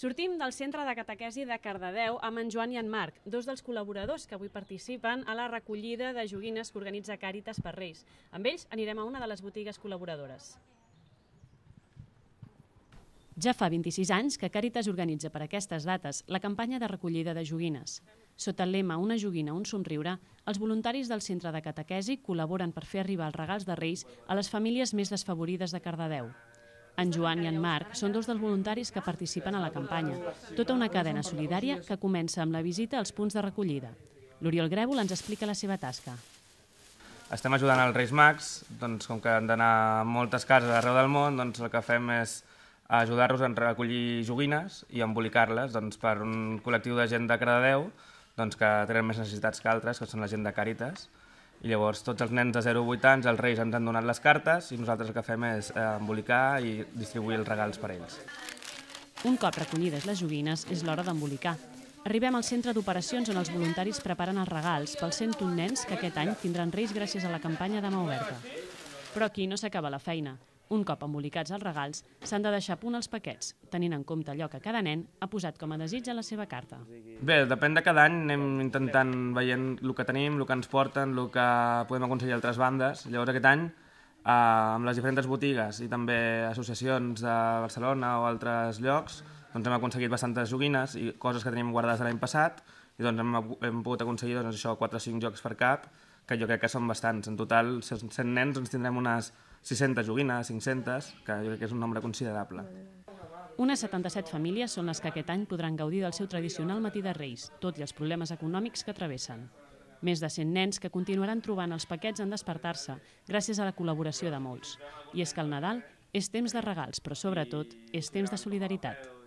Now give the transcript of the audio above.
Sortim del Centre de Catequesi de Cardedeu amb en Joan i en Marc, dos dels col·laboradors que avui participen a la recollida de joguines que organitza Càritas per Reis. Amb ells anirem a una de les botigues col·laboradores. Ja fa 26 anys que Càritas organitza per aquestes dates la campanya de recollida de joguines. Sota el lema Una joguina, un somriure, els voluntaris del centre de catequesi col·laboren per fer arribar els regals de Reis a les famílies més desfavorides de Cardedeu. En Joan i en Marc són dos dels voluntaris que participen a la campanya, tota una cadena solidària que comença amb la visita als punts de recollida. L'Oriol Grèvol ens explica la seva tasca. Estem ajudant els Reis Mags, doncs com que han d'anar a moltes cases arreu del món, doncs el que fem és ajudar-los a recollir joguines i embolicar-les doncs, per un col·lectiu de gent de Cradeu doncs, que tenen més necessitats que altres, que són la gent de Càritas, i llavors tots els nens de 0 a 8 anys, els reis ens han donat les cartes i nosaltres el que fem és eh, embolicar i distribuir els regals per a ells. Un cop recollides les joguines és l'hora d'embolicar. Arribem al centre d'operacions on els voluntaris preparen els regals pels 101 nens que aquest any tindran reis gràcies a la campanya de mà oberta. Però aquí no s'acaba la feina. Un cop embolicats els regals, s'han de deixar a punt els paquets, tenint en compte allò que cada nen ha posat com a desig a la seva carta. Bé, depèn de cada any, anem intentant veient el que tenim, el que ens porten, el que podem aconseguir a altres bandes. Llavors aquest any, eh, amb les diferents botigues i també associacions de Barcelona o altres llocs, doncs hem aconseguit bastantes joguines i coses que tenim guardades de l'any passat i doncs hem, hem pogut aconseguir doncs, això 4 o 5 jocs per cap que jo crec que són bastants. En total, 100 nens ens tindrem unes 600 joguines, 500, que jo crec que és un nombre considerable. Unes 77 famílies són les que aquest any podran gaudir del seu tradicional matí de Reis, tot i els problemes econòmics que travessen. Més de 100 nens que continuaran trobant els paquets en despertar-se, gràcies a la col·laboració de molts. I és que el Nadal és temps de regals, però sobretot és temps de solidaritat.